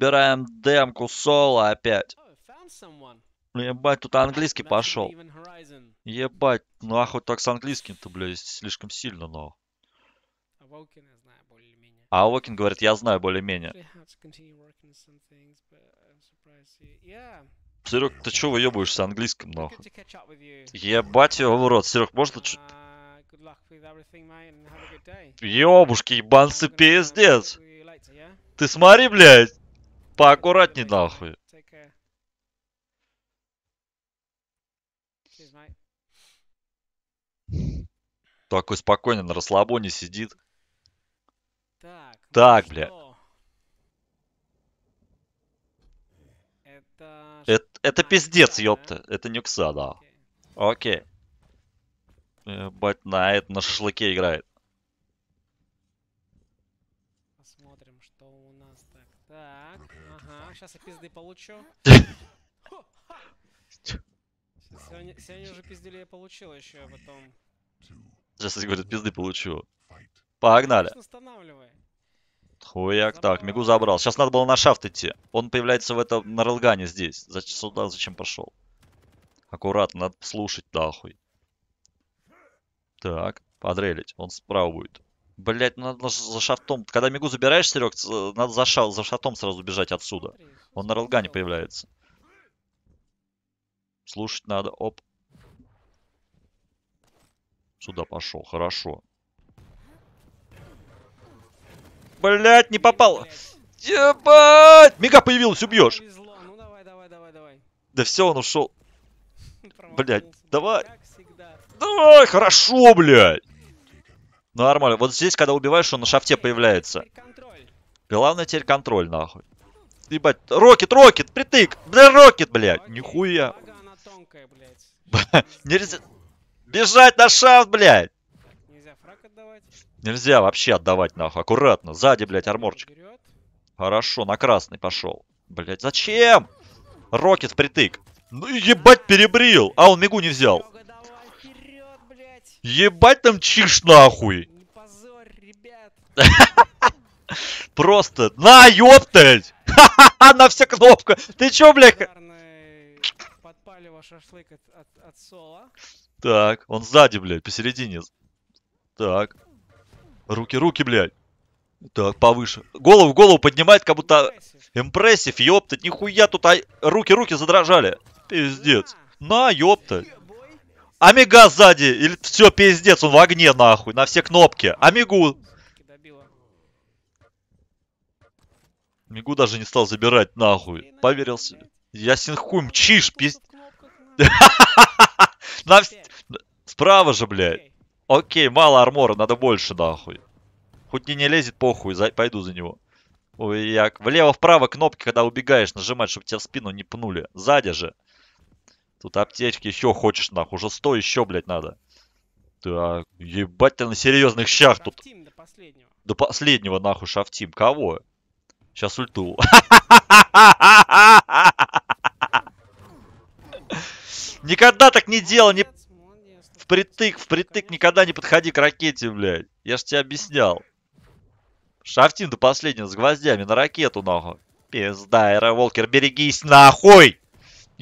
Разбираем демку соло опять. Oh, ну, ебать, тут английский пошел. Ебать, ну, нахуй так с английским-то, блядь, слишком сильно, но. А Уокин говорит, я знаю более-менее. Серег, ты чего выебываешься английским, нахуй? Ебать его в рот. Серег, можно чуть... Uh, Ёбушки, ебанцы, пиздец. Ты смотри, блядь. Поаккуратней, нахуй. Такой спокойно на расслабоне сидит. Так, ну так ну бля. Э, что? Это... Это, это а, пиздец, да, ёпта. Да? Это Нюкса, да. Окей. Окей. Э, бать на это на шашлыке играет. Так, ага, сейчас я пизды получу. Сегодня, сегодня уже пиздюли я получил еще, а потом... Сейчас, кстати, говорит, пизды получу. Погнали. Хуяк. Так, Мигу забрал. Сейчас надо было на шафт идти. Он появляется в этом, на релгане здесь. За, сюда зачем пошел? Аккуратно, надо слушать, нахуй. Так, подрелить. Он справа будет. Блять, ну надо за шафтом. Когда мигу забираешь, Серег, надо за, шал, за шатом сразу бежать отсюда. Он на ролгане появляется. Слушать надо. Оп. Сюда пошел. Хорошо. Блять, не попал. Ебать! Мига появилась, убьешь. Ну, давай, давай, давай, да все, он ушел. Блять, давай. Давай, хорошо, блять. Ну, нормально. Вот здесь, когда убиваешь, он на шафте появляется. Главное теперь контроль, нахуй. Ебать. Рокет, Рокет, притык. Да Рокет, блядь. Нихуя. Нельзя... Бежать на шафт, блядь. Нельзя вообще отдавать, нахуй. Аккуратно. Сзади, блядь, арморчик. Хорошо, на красный пошел. Блядь, зачем? Рокет притык. Ну ебать перебрил. А он мигу не взял. Ебать там чиш нахуй. Не позорь, ребят. Просто, на, ёптать! На все кнопка! Ты чё, блядь? Подпалива шашлык от, от, от Соло. Так, он сзади, блядь, посередине. Так. Руки, руки, блядь. Так, повыше. Голову, голову поднимает, как будто... Импрессив, ёптать, нихуя тут, а... руки, руки задрожали. Пиздец. На, ёптать. Амига сзади. Или все, пиздец, он в огне нахуй. На все кнопки. Амигу. Амигу даже не стал забирать нахуй. Поверил себе. Я синхуй мчишь, пиздец. Справа же, блядь. Окей, мало армора, надо больше, нахуй. Хоть не не лезет, похуй, пойду за него. Ой, як. Влево-вправо кнопки, когда убегаешь, нажимать, чтобы тебя в спину не пнули. Сзади же. Тут аптечки еще хочешь, нахуй. Уже сто еще, блядь, надо. Да, ебать ты на серьезных щах тут. до последнего. До последнего, нахуй, шафтим. Кого? Сейчас ульту. Никогда так не делал, не... Впритык, впритык, никогда не подходи к ракете, блядь. Я ж тебе объяснял. Шафтин до последнего с гвоздями на ракету, нахуй. Пизда, Волкер, берегись, нахуй!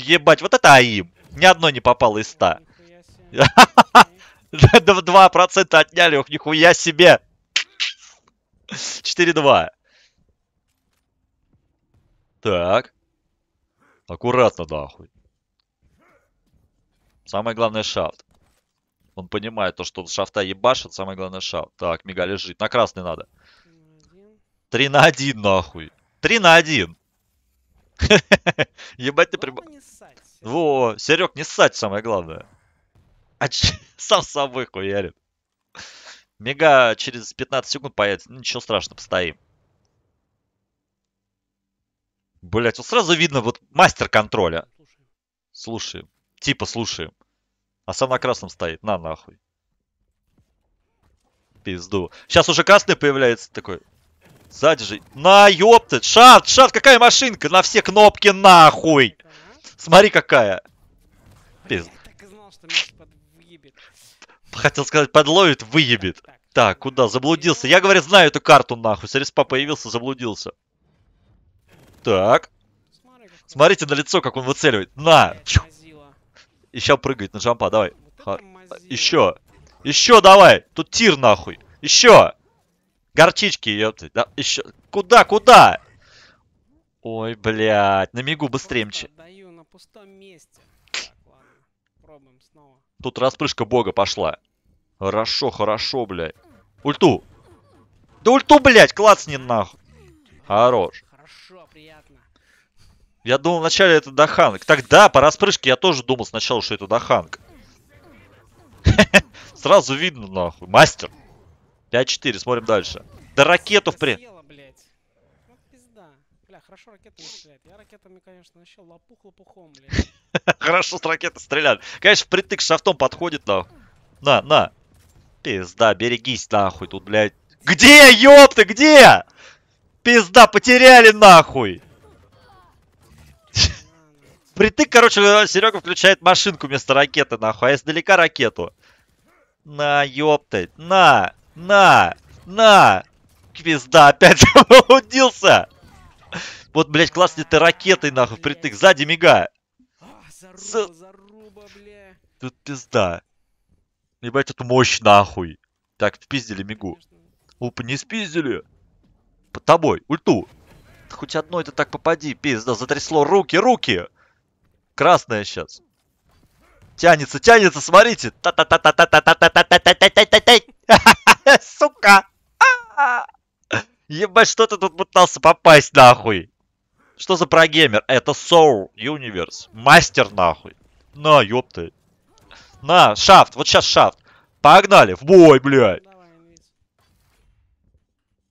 Ебать, вот это АИМ. Ни одно не попало из 100. процента отняли, ох, нихуя себе. 4-2. Так. Аккуратно, нахуй. Самое главное шафт. Он понимает то, что шафта ебашит, самое главное шафт. Так, мига лежит. На красный надо. 3 на 1, нахуй. 3 на 1. Ебать ты прибал. Во, Серег, не ссать, самое главное. А ч... сам с собой хуярит. Мега через 15 секунд появится. Ну, ничего страшного, постоим. Блять, вот сразу видно, вот мастер контроля. Слушаем. Типа слушаем. А сам на красном стоит. На нахуй. Пизду. Сейчас уже красный появляется такой. Сзади же. На, ёпта. Шат, шат, какая машинка? На все кнопки нахуй. Смотри, какая. Пизд. Типа Хотел сказать, подловит, выебет. Так, куда? Заблудился. Я, говорю, знаю эту карту, нахуй. Сариспа появился, заблудился. Так. Смотрите на лицо, как он выцеливает. На! Еще прыгает на джампа, давай. Еще. Еще давай. Тут тир, нахуй. Еще. Горчички, ёпты. Да, еще. Куда, куда? Ой, блядь. На мигу быстрее мчи. на пустом месте. Так, ладно. Пробуем снова. Тут распрыжка бога пошла. Хорошо, хорошо, блядь. Ульту. Да ульту, блядь, клацни нахуй. Хорош. Хорошо, приятно. Я думал вначале это Даханг. Тогда по распрыжке я тоже думал сначала, что это Даханг. Сразу видно, нахуй. Мастер. 5-4, смотрим дальше. Да ракету в при. Ну, хорошо ракеты не Я ракетами, конечно, еще лопух лопухом, блин. Хорошо с ракеты стреляют. Конечно, впритык шафтом подходит, нахуй. На, на. Пизда, берегись, нахуй, тут, блядь. Где, ёпты, где? Пизда, потеряли, нахуй. Впритык, короче, Серега включает машинку вместо ракеты, нахуй, а издалека ракету. На, ёпты, на. На! На! Пизда, опять удился! Вот, блядь, классные ты ракетой, нахуй, впритык. Сзади мига. А, тут пизда. Ебать, тут мощь, нахуй. Так, впиздили мигу. Опа, не спиздили. Под тобой, ульту. Хоть одной это так попади, пизда, затрясло. Руки, руки. Красная сейчас. Тянется, тянется, смотрите. та та та та та та та та та та та та та Ебать, что ты тут пытался попасть, нахуй? Что за прогеймер? Это Soul Universe. Мастер, нахуй. На, ёпты. На, шафт. Вот сейчас шафт. Погнали. В бой, блядь.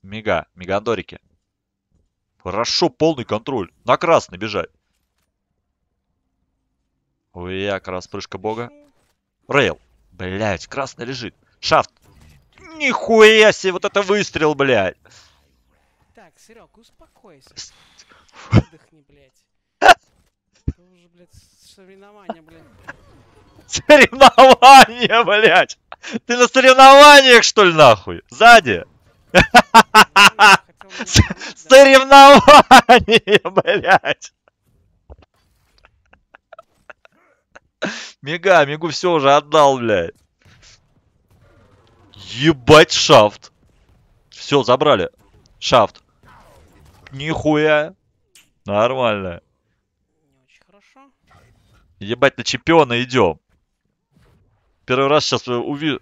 Мега. Мегандорики. Хорошо, полный контроль. На красный бежать. Уяк, распрыжка бога. Рейл. Блять, красный лежит. Шафт. Нихуя себе, вот это выстрел, блядь. Серег, успокойся. Выдохни, блядь. Ты уже, блядь, соревнования, блядь. Соревнования, блядь! Ты на соревнованиях, что ли, нахуй? Сзади! Соревнования, блядь! Мега, Мигу все уже отдал, блядь. Ебать шафт. Все, забрали. Шафт. Нихуя. Нормально. Не очень хорошо. Ебать, на чемпиона идем. Первый раз сейчас э, увижу.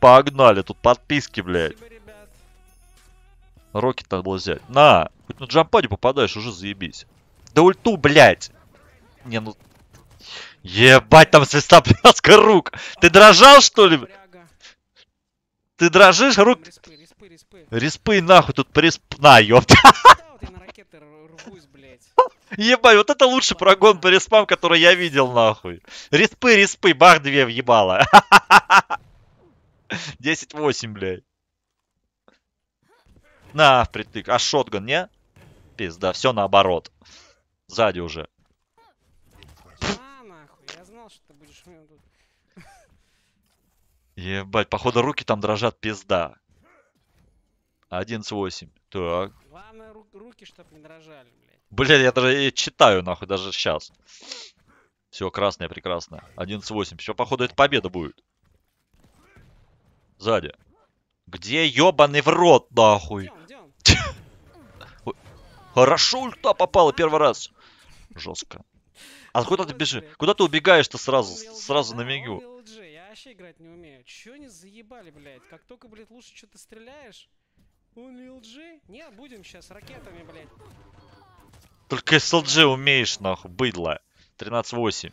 Погнали, тут подписки, блядь. Рокет надо было взять. На! Хоть на джампаде попадаешь, уже заебись. Да ульту, блядь! Не, ну... Ебать, там свистопляска рук! Ты дрожал, что ли? Ты дрожишь, рук респы, респы. Респы нахуй, тут на ёпта. Ебать, вот это лучший прогон по респам, который я видел, нахуй. Респы, респы, бах две въебала. 10-8, блядь. На, впритык. А шотган, не? Пизда, все наоборот. Сзади уже. А, Ебать, походу руки там дрожат, пизда. 11.8. Так. Главное, ру руки, чтоб не дрожали, блядь. Блядь, я даже и читаю, нахуй, даже сейчас. Все, красное, прекрасно. 11.8. Все, походу, это победа будет. Сзади. Где ебаный в рот, нахуй? Идем, идем. Хорошо ульта попала первый раз. Жестко. А куда ты бежишь? Куда ты убегаешь-то сразу, сразу а, на мигу? Я вообще играть не умею. Чё они заебали, блядь? Как только, блядь, лучше что-то стреляешь, он LG? Нет, будем сейчас ракетами, блядь. Только SLG умеешь, нахуй, быдло. 13-8.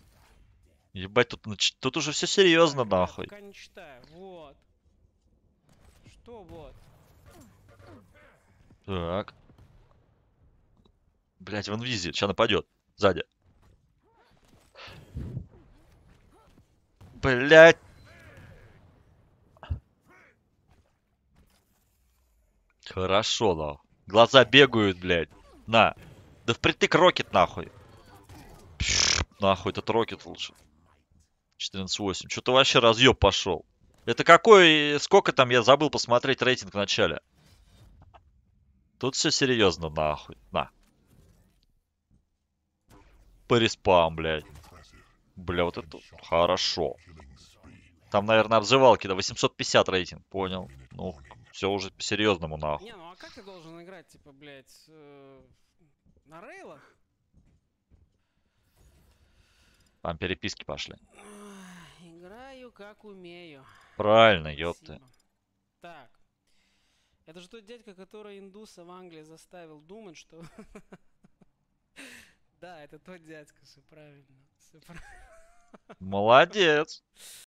Ебать, тут, ну, тут уже все серьезно, нахуй. Пока не читаю. Вот. Что вот? Так. Блять, в визит, Сейчас нападет. Сзади. Блять. Хорошо, да. Глаза бегают, блядь. На. Да впритык рокет, нахуй. Пш, нахуй, этот рокет лучше. 14-8. Что-то вообще разъеб пошел. Это какой, сколько там, я забыл посмотреть рейтинг в начале. Тут все серьезно, нахуй. На. Переспам, блядь. Бля, вот это хорошо. Там, наверное, обзывалки, да, 850 рейтинг, понял. Ну, все уже по-серьезному, нахуй. Не, ну а как ты должен играть, типа, блядь, э, на рейлах? Там переписки пошли. Играю, как умею. Правильно, ёпты. Так. Это же тот дядька, который индуса в Англии заставил думать, что... Да, это тот дядька, все правильно. правильно. Молодец.